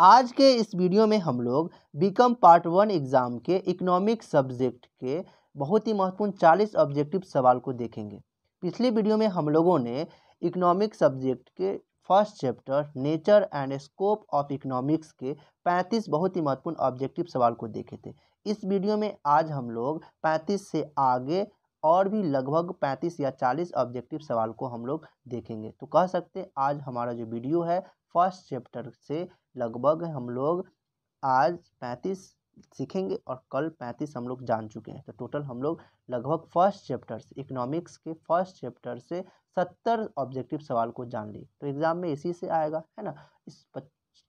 आज के इस वीडियो में हम लोग बीकॉम पार्ट वन एग्ज़ाम के इकोनॉमिक सब्जेक्ट के बहुत ही महत्वपूर्ण 40 ऑब्जेक्टिव सवाल को देखेंगे पिछली वीडियो में हम लोगों ने इकोनॉमिक सब्जेक्ट के first chapter nature and scope of economics के 35 बहुत ही महत्वपूर्ण ऑब्जेक्टिव सवाल को देखे थे इस वीडियो में आज हम लोग पैंतीस से आगे और भी लगभग पैंतीस या चालीस ऑब्जेक्टिव सवाल को हम लोग देखेंगे तो कह सकते हैं आज हमारा जो वीडियो है फर्स्ट चैप्टर से लगभग हम लोग आज पैंतीस सीखेंगे और कल पैंतीस हम लोग जान चुके हैं तो टोटल हम लोग लगभग फर्स्ट चैप्टर से इकोनॉमिक्स के फर्स्ट चैप्टर से सत्तर ऑब्जेक्टिव सवाल को जान लिए तो एग्ज़ाम में इसी से आएगा है ना इस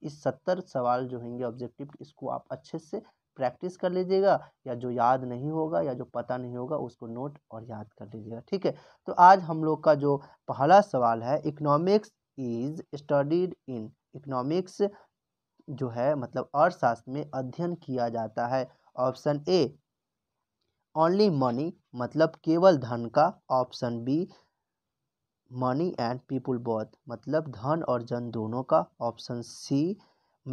इस सत्तर सवाल जो होंगे ऑब्जेक्टिव इसको आप अच्छे से प्रैक्टिस कर लीजिएगा या जो याद नहीं होगा या जो पता नहीं होगा उसको नोट और याद कर लीजिएगा ठीक है तो आज हम लोग का जो पहला सवाल है economics is studied in economics जो है मतलब अर्थशास्त्र में अध्ययन किया जाता है ऑप्शन ए ओनली मनी मतलब केवल धन का option B money and people both मतलब धन और जन दोनों का option C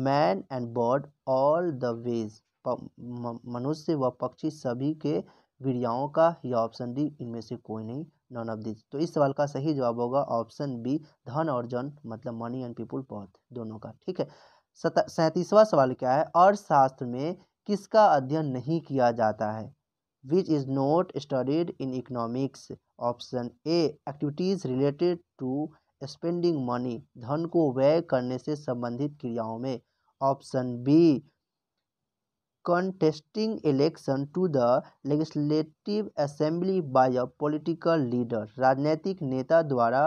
man and bird all the ways मनुष्य व पक्षी सभी के वीडियाओं का या ऑप्शन डी इनमें से कोई नहीं नॉन ऑफ दिस तो इस सवाल का सही जवाब होगा ऑप्शन बी धन और जन मतलब मनी एंड पीपुल बहुत दोनों का ठीक है सैंतीसवां सवाल क्या है अर्थशास्त्र में किसका अध्ययन नहीं किया जाता है which is not studied in economics option A activities related to spending money धन को व्यय करने से संबंधित क्रियाओं में option B contesting election to the legislative assembly by a political leader राजनीतिक नेता द्वारा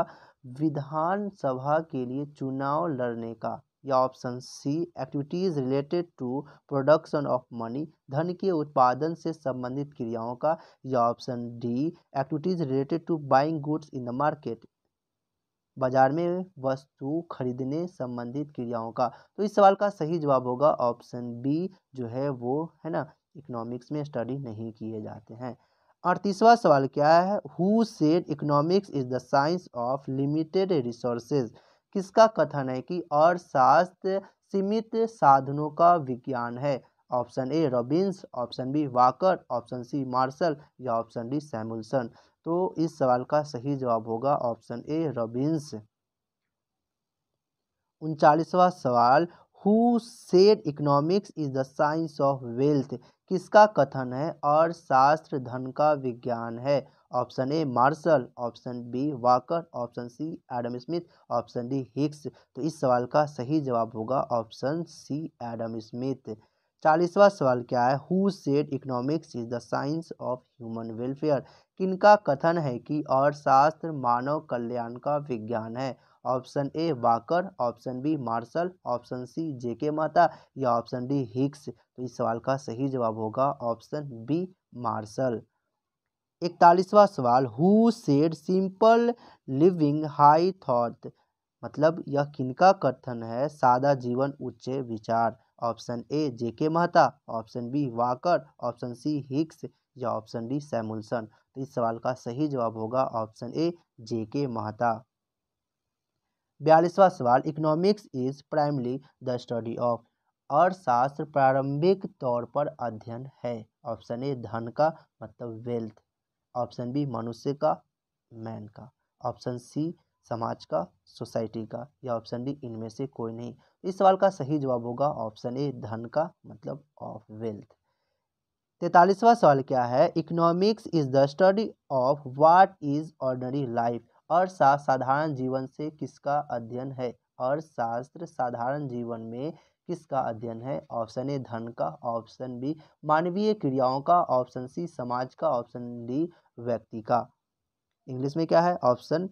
विधानसभा के लिए चुनाव लड़ने का या option C activities related to production of money धन के उत्पादन से संबंधित क्रियाओं का या option D activities related to buying goods in the market बाजार में वस्तु खरीदने संबंधित क्रियाओं का तो इस सवाल का सही जवाब होगा ऑप्शन बी जो है वो है ना इकोनॉमिक्स में स्टडी नहीं किए जाते हैं अड़तीसवा सवाल क्या है who said economics is the science of limited resources किसका कथन है कि अर्थशास्त्र सीमित साधनों का विज्ञान है option A Robbins option B Walker option C Marshall या ऑप्शन डी सैमुलसन तो इस सवाल का सही जवाब होगा ऑप्शन ए रबिन्स उनचालीसवा सवाल who said economics is the science of wealth किसका कथन है और शास्त्र धन का विज्ञान है option A Marshall option B Walker option C Adam Smith option D Hicks तो इस सवाल का सही जवाब होगा ऑप्शन सी एडम स्मिथ चालीसवा सवाल क्या है who said economics is the science of human welfare किनका कथन है कि अर्थशास्त्र मानव कल्याण का विज्ञान है option A Walker option B Marshall option C J K Mehta या ऑप्शन डी हिक्स तो इस सवाल का सही जवाब होगा ऑप्शन बी मार्शल इकतालीसवा सवाल who said simple living high thought मतलब यह किनका कथन है सादा जीवन उच्च विचार option A J K Mehta option B Walker option C Hicks या ऑप्शन डी सैमुलसन तो इस सवाल का सही जवाब होगा option A J K Mehta बयालीसवा सवाल economics is primarily the study of अर्थशास्त्र प्रारंभिक तौर पर अध्ययन है ऑप्शन ए धन का मतलब वेल्थ ऑप्शन बी मनुष्य का मैन का ऑप्शन सी समाज का सोसाइटी का या ऑप्शन डी इनमें से कोई नहीं इस सवाल का सही जवाब होगा ऑप्शन ए धन का मतलब ऑफ वेल्थ तैतालीसवा सवाल क्या है economics is the study of what is ordinary life अर्थशास्त्र साधारण जीवन से किसका अध्ययन है अर्थशास्त्र साधारण जीवन में किसका अध्ययन है ऑप्शन ए धन का ऑप्शन बी मानवीय क्रियाओं का ऑप्शन सी समाज का ऑप्शन डी व्यक्ति का इंग्लिश में क्या है option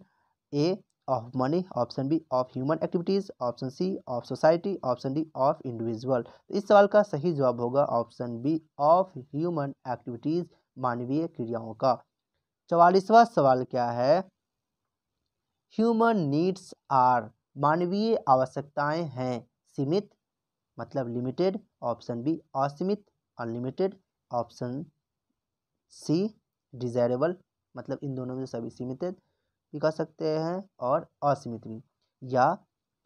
A of money option B of human activities option C of society option D of individual इस सवाल का सही जवाब होगा option B of human activities मानवीय क्रियाओं का चवालीसवा सवाल क्या है ह्यूमन नीड्स आर मानवीय आवश्यकताएं हैं सीमित मतलब लिमिटेड ऑप्शन बी असीमित अनलिमिटेड ऑप्शन सी डिजायरेबल मतलब इन दोनों में सभी सीमित है कर सकते हैं और असीमित भी या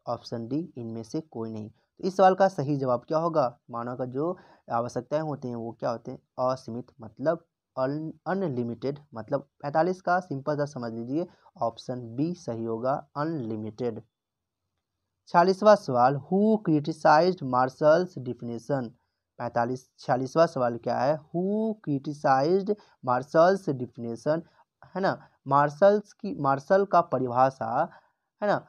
ऑप्शन डी इनमें से कोई नहीं तो इस सवाल का सही जवाब क्या होगा मानव का जो आवश्यकताएं होती हैं वो क्या होते हैं असीमित मतलब अनलिमिटेड मतलब पैंतालीस का सिंपल सा समझ लीजिए ऑप्शन बी सही होगा अनलिमिटेड छियालीसवा सवाल हु क्रिटिसाइज मार्शल्स डिफिनेशन पैंतालीस छियालीसवा सवाल क्या है हु क्रिटिसाइज मार्शल्स डिफिनेशन है ना मार्शल्स की मार्शल का परिभाषा है ना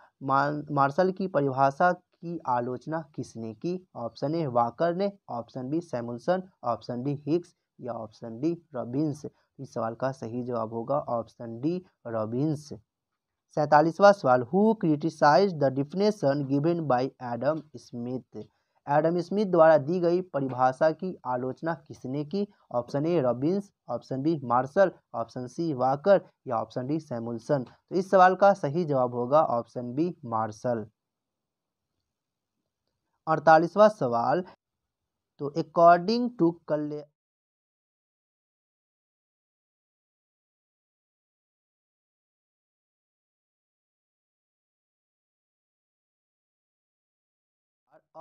मार्शल की परिभाषा की आलोचना किसने की ऑप्शन ए वाकर ने option B Samuelson option B Hicks या ऑप्शन डी रॉबिन्स तो इस सवाल का सही जवाब होगा ऑप्शन डी रॉबिन्स सैतालीसवां सवाल who criticise the definition given by Adam Smith Adam Smith द्वारा दी गई परिभाषा की आलोचना किसने की option A Robbins option B Marshall option C Walker या ऑप्शन डी सैमुलसन तो इस सवाल का सही जवाब होगा ऑप्शन बी मार्शल अड़तालीसवा सवाल तो अकॉर्डिंग टू कल्याण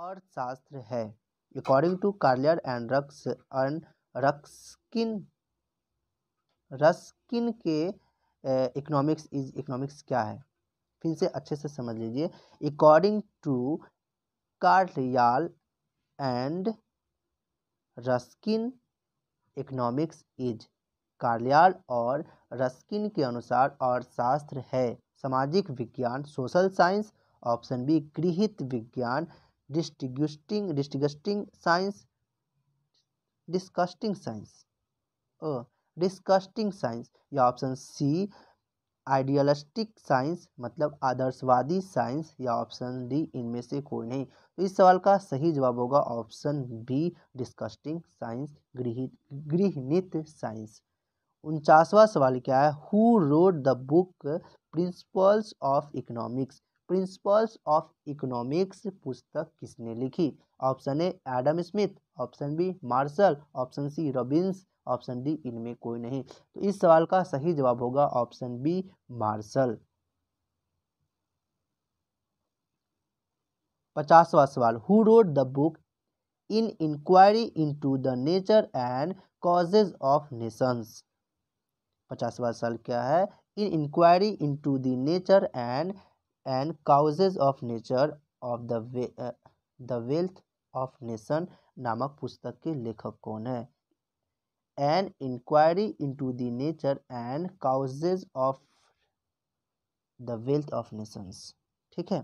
अर्थशास्त्र है according to Carlyle and Rux and Ruskin Ruskin के इकोनॉमिक्स इज इकोनॉमिक्स क्या है फिर से अच्छे से समझ लीजिए according to Carlyle and Ruskin economics is Carlyle और रस्किन के अनुसार अर्थशास्त्र है सामाजिक विज्ञान सोशल साइंस ऑप्शन बी गृहित विज्ञान disgusting disgusting science disgusting science disgusting science या ऑप्शन सी आइडियलिस्टिक साइंस मतलब आदर्शवादी साइंस या ऑप्शन डी इनमें से कोई नहीं तो इस सवाल का सही जवाब होगा ऑप्शन बी डिस्कस्टिंग साइंस गृहित साइंस उनचासवा सवाल क्या है who wrote the book principles of economics principles of economics पुस्तक किसने लिखी option A Adam Smith option B Marshall option C Robbins option D इनमें कोई नहीं तो इस सवाल का सही जवाब होगा ऑप्शन बी मार्शल पचासवा सवाल who wrote the book in inquiry into the nature and causes of nations पचासवा सवाल क्या है in inquiry into the nature and and causes of nature of the uh, the wealth of nation नामक पुस्तक के लेखक कौन है an inquiry into the nature and causes of the wealth of nations ठीक है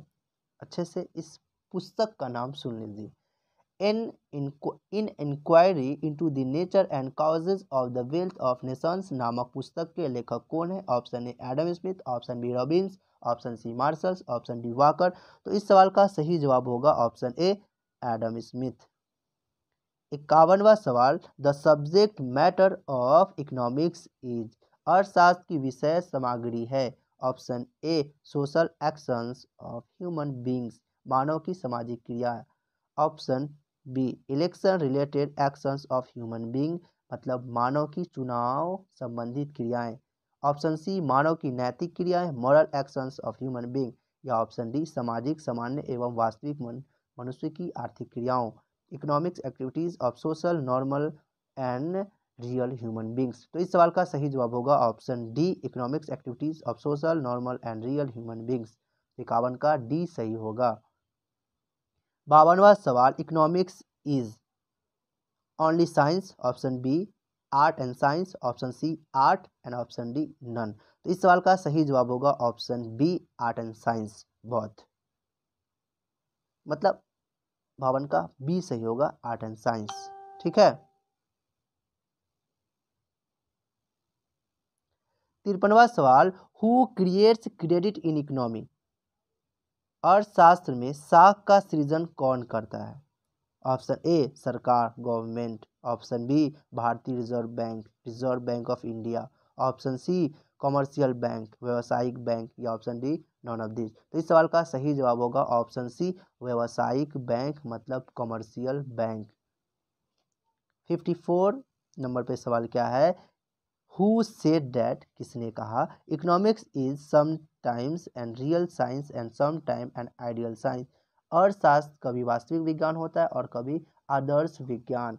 अच्छे से इस पुस्तक का नाम सुन लीजिए an in inquiry into the nature and causes of the wealth of nations नामक पुस्तक के लेखक कौन है option A Adam Smith option B Robbins option C Marshalls option D Walker तो इस सवाल का सही जवाब होगा ऑप्शन ए एडम स्मिथ इक्यावनवा सवाल the subject matter of economics is अर्थशास्त्र की विषय सामग्री है option A social actions of human beings मानव की सामाजिक क्रिया option B election related actions of human being मतलब मानव की चुनाव संबंधित क्रियाएं ऑप्शन सी मानव की नैतिक क्रियाएं moral actions of human being या ऑप्शन डी सामाजिक सामान्य एवं वास्तविक मन, मनुष्य की आर्थिक क्रियाओं economics activities of social normal and real human beings तो इस सवाल का सही जवाब होगा option D economics activities of social normal and real human beings इक्यावन का डी सही होगा बावनवा सवाल economics is only science option B art and science option C art and option D none तो इस सवाल का सही जवाब होगा option B art and science बहुत मतलब भावन का बी सही होगा आर्ट एंड साइंस ठीक है तिरपनवा सवाल who creates credit in economy अर्थशास्त्र में साख का सृजन कौन करता है ऑप्शन ए सरकार गवर्नमेंट ऑप्शन बी भारतीय reserve bank reserve bank of India option C commercial bank व्यावसायिक बैंक या option D none of this तो इस सवाल का सही जवाब होगा ऑप्शन सी व्यावसायिक बैंक मतलब commercial bank fifty four number पे सवाल क्या है हु सेड डैट किसने कहा economics is sometimes and real science and sometime and ideal science अर्थशास्त्र कभी वास्तविक विज्ञान होता है और कभी आदर्श विज्ञान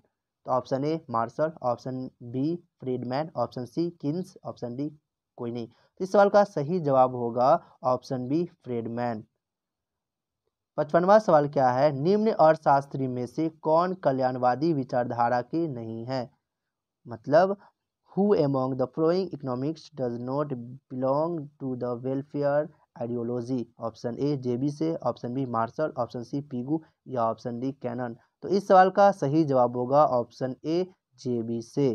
तो option A Marshall option B Friedman option C Keynes option D कोई नहीं तो इस सवाल का सही जवाब होगा ऑप्शन बी फ्रीडमैन पचपनवा सवाल क्या है निम्न अर्थशास्त्री में से कौन कल्याणवादी विचारधारा के नहीं है मतलब who among the following economics does not belong to the welfare ideology option A J B Say option B Marshall option C Pigou या ऑप्शन डी कैनन तो इस सवाल का सही जवाब होगा ऑप्शन ए जेबी से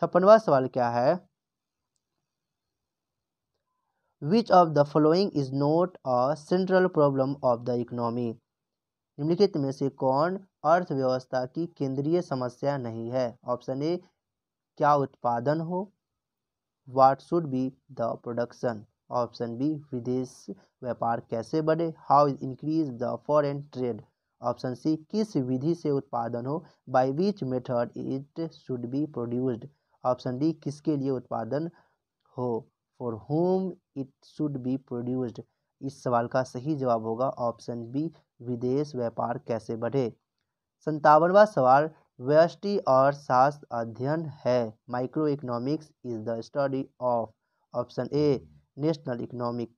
छप्पनवा सवाल क्या है which of the following is not a central problem of the economy निम्नलिखित में से कौन अर्थव्यवस्था की केंद्रीय समस्या नहीं है ऑप्शन ए क्या उत्पादन हो what should be the production option B विदेश व्यापार कैसे बढ़े how increase the foreign trade option C किस विधि से उत्पादन हो by which method it should be produced option D किसके लिए उत्पादन हो for whom it should be produced इस सवाल का सही जवाब होगा ऑप्शन बी विदेश व्यापार कैसे बढ़े संतावनवा सवाल व्यष्टि और शास्त्र अध्ययन है micro economics is the study of option A national economic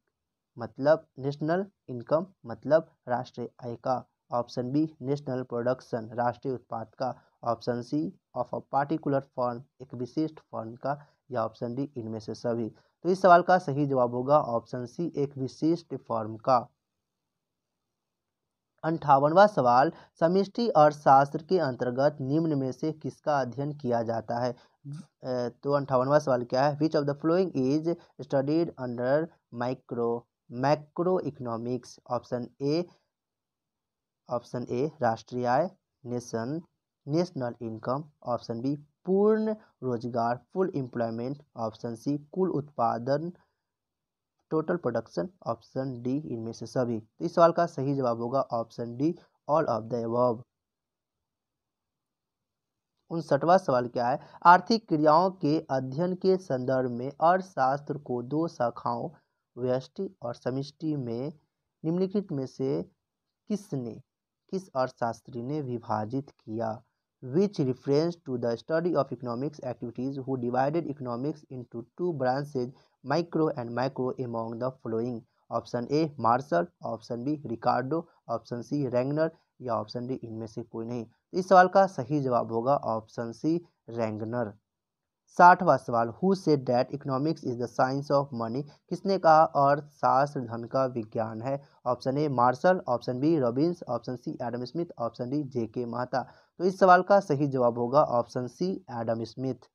मतलब नेशनल इनकम मतलब राष्ट्रीय आय का ऑप्शन बी नेशनल प्रोडक्शन राष्ट्रीय उत्पाद का option C of a particular firm एक विशिष्ट फर्म का या ऑप्शन डी इनमें से सभी तो इस सवाल का सही जवाब होगा ऑप्शन सी एक विशिष्ट फर्म का अंठावनवा सवाल और अर्थशास्त्र के अंतर्गत निम्न में से किसका अध्ययन किया जाता है तो अंठावनवा सवाल क्या है which of the following is studied under micro macro economics option A option A राष्ट्रीय आय nation national income option B पूर्ण रोजगार फुल एम्प्लॉयमेंट ऑप्शन सी कुल उत्पादन टोटल प्रोडक्शन ऑप्शन डी इनमें से सभी तो इस सवाल का सही जवाब होगा option D all of the above उनसठवा सवाल क्या है आर्थिक क्रियाओं के अध्ययन के संदर्भ में अर्थशास्त्र को दो शाखाओं व्यष्टि और समिष्टि में निम्नलिखित में से किसने किस अर्थशास्त्री ने विभाजित किया which reference to the study of economics activities who divided economics into two branches micro and micro among the following option A Marshall option B Ricardo option C Ragnar या ऑप्शन डी इनमें से कोई नहीं इस सवाल का सही जवाब होगा ऑप्शन सी रेंगनर साठवां सवाल who say that economics is the science of money किसने कहा और शास्त्र धन का विज्ञान है option A Marshall option B Robbins option C Adam Smith option D J K Mehta तो इस सवाल का सही जवाब होगा ऑप्शन सी एडम स्मिथ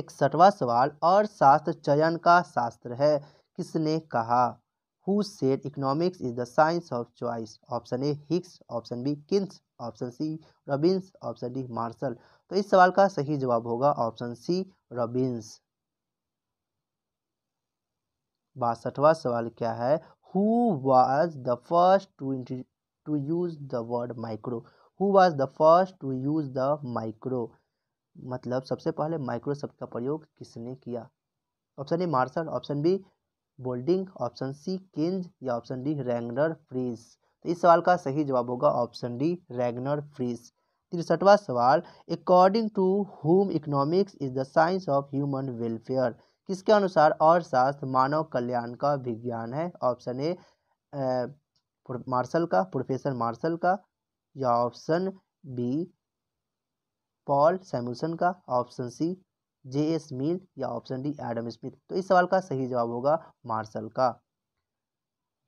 इकसठवा सवाल और शास्त्र चयन का शास्त्र है किसने कहा who said economics is the science of choice option A Hicks option B Keynes option C Robbins option D Marshall तो इस सवाल का सही जवाब होगा ऑप्शन सी रॉबिन्स बासठवा सवाल क्या है who was the first to to use the word micro who was the first to use the micro मतलब सबसे पहले माइक्रोसॉफ्ट का प्रयोग किसने किया option A Marshall option B Boulding option C Keynes या ऑप्शन डी रैगनर फ्रीज तो इस सवाल का सही जवाब होगा ऑप्शन डी रैगनर फ्रीज तिरसठवा सवाल according to whom economics is the science of human welfare किसके अनुसार अर्थशास्त्र मानव कल्याण का विज्ञान है ऑप्शन ए मार्शल का प्रोफेसर मार्शल का या ऑप्शन बी पॉल सैम्यूसन का ऑप्शन सी जे एस मिल या ऑप्शन डी एडम स्मिथ तो इस सवाल का सही जवाब होगा मार्शल का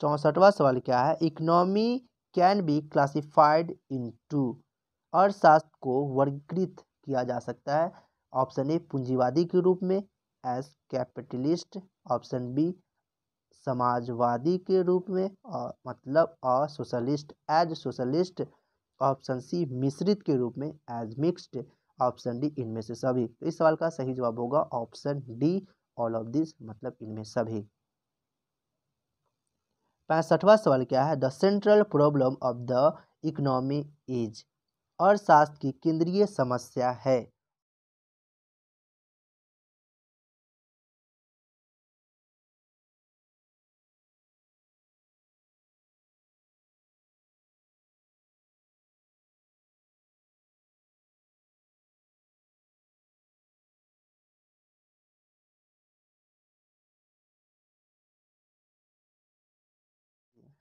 चौंसठवा सवाल क्या है economy can be classified into अर्थशास्त्र को वर्गीकृत किया जा सकता है ऑप्शन ए पूंजीवादी के रूप में एस कैपिटलिस्ट ऑप्शन बी समाजवादी के रूप में और मतलब अ socialist as socialist option C मिश्रित के रूप में एज मिक्सड ऑप्शन डी इनमें से सभी तो इस सवाल का सही जवाब होगा option D all of this मतलब इनमें सभी पैंसठवा सवाल क्या है the central problem of the economy is अर्थशास्त्र की केंद्रीय समस्या है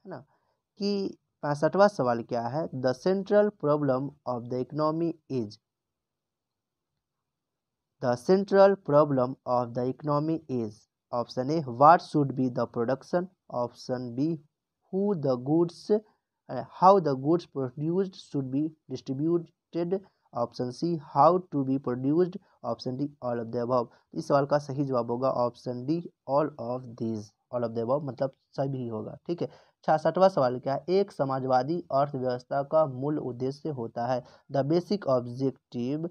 है ना कि पैंसठवा सवाल क्या है the central problem of the economy is the central problem of the economy is option A what should be the production option B who the goods how the goods produced should be distributed option C how to be produced option D all of the above इस सवाल का सही जवाब होगा option D all of this all of the above मतलब सभी होगा ठीक है छियासठवा सवाल क्या है एक समाजवादी अर्थव्यवस्था का मूल उद्देश्य होता है the basic objective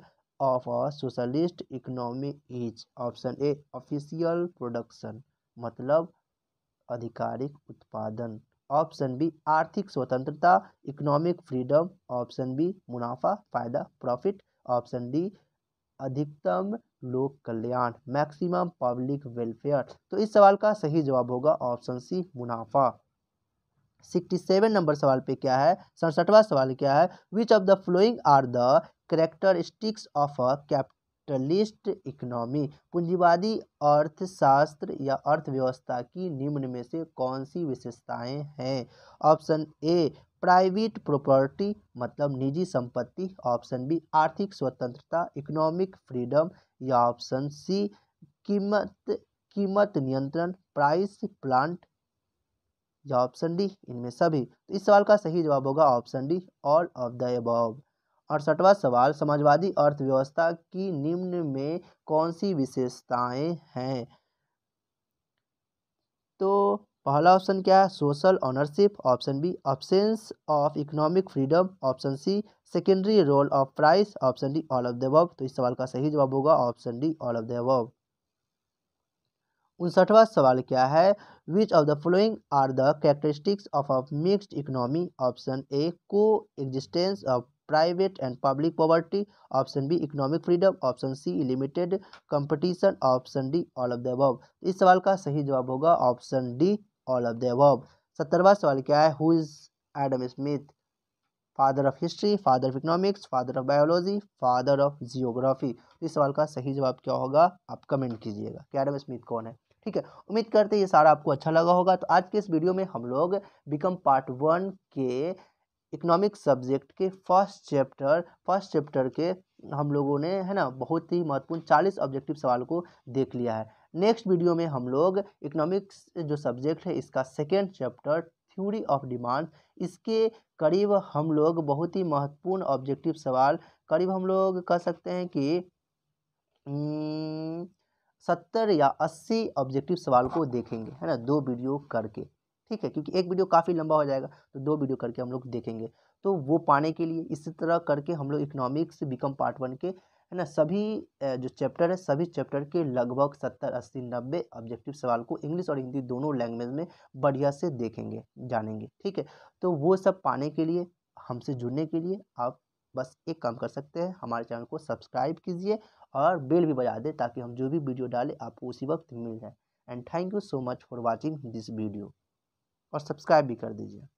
of a socialist economy is option A official production मतलब आधिकारिक उत्पादन ऑप्शन बी आर्थिक स्वतंत्रता इकोनॉमिक फ्रीडम ऑप्शन बी मुनाफा फायदा प्रॉफिट ऑप्शन डी अधिकतम लोक कल्याण मैक्सिमम पब्लिक वेलफेयर तो इस सवाल का सही जवाब होगा ऑप्शन सी मुनाफा सिक्सटी सेवन नंबर सवाल पे क्या है सड़सठवा सवाल क्या है which of the following are the characteristics of a capitalist economy पूंजीवादी अर्थशास्त्र या अर्थव्यवस्था की निम्न में से कौन सी विशेषताएं हैं ऑप्शन ए प्राइवेट प्रॉपर्टी मतलब निजी संपत्ति ऑप्शन बी आर्थिक स्वतंत्रता इकोनॉमिक फ्रीडम या ऑप्शन सी कीमत कीमत नियंत्रण प्राइस प्लांट या ऑप्शन डी इनमें सभी तो इस सवाल का सही जवाब होगा option D all of the above अड़सठवा सवाल समाजवादी अर्थव्यवस्था की निम्न में कौन सी विशेषताएं हैं तो पहला ऑप्शन क्या है social ownership option B absence of economic freedom option C secondary role of price option D all of the above तो इस सवाल का सही जवाब होगा option D all of the above उनसठवा सवाल क्या है which of the following are the characteristics of a mixed economy option A coexistence of private and public poverty option B economic freedom option C limited competition option D all of the above इस सवाल का सही जवाब होगा option D all of the above सत्तरवा सवाल क्या है who is Adam Smith father of history father of economics father of biology father of geography इस सवाल का सही जवाब क्या होगा आप कमेंट कीजिएगा कि एडम स्मिथ कौन है ठीक है उम्मीद करते हैं ये सारा आपको अच्छा लगा होगा तो आज के इस वीडियो में हम लोग बिकम पार्ट वन के इकोनॉमिक सब्जेक्ट के फर्स्ट चैप्टर फर्स्ट चैप्टर के हम लोगों ने है ना बहुत ही महत्वपूर्ण चालीस ऑब्जेक्टिव सवाल को देख लिया है नेक्स्ट वीडियो में हम लोग इकोनॉमिक्स जो सब्जेक्ट है इसका second chapter theory of demand इसके करीब हम लोग बहुत ही महत्वपूर्ण ऑब्जेक्टिव सवाल करीब हम लोग कह सकते हैं कि हम्म, सत्तर या अस्सी ऑब्जेक्टिव सवाल को देखेंगे है ना दो वीडियो करके ठीक है क्योंकि एक वीडियो काफ़ी लंबा हो जाएगा तो दो वीडियो करके हम लोग देखेंगे तो वो पाने के लिए इसी तरह करके हम लोग इकोनॉमिक्स बिकम पार्ट वन के है ना सभी जो चैप्टर है सभी चैप्टर के लगभग सत्तर अस्सी नब्बे ऑब्जेक्टिव सवाल को इंग्लिश और हिंदी दोनों लैंग्वेज में बढ़िया से देखेंगे जानेंगे ठीक है तो वो सब पाने के लिए हमसे जुड़ने के लिए आप बस एक काम कर सकते हैं हमारे चैनल को सब्सक्राइब कीजिए और बेल भी बजा दें ताकि हम जो भी वीडियो डालें आपको उसी वक्त मिल जाए and thank you so much for watching this video और सब्सक्राइब भी कर दीजिए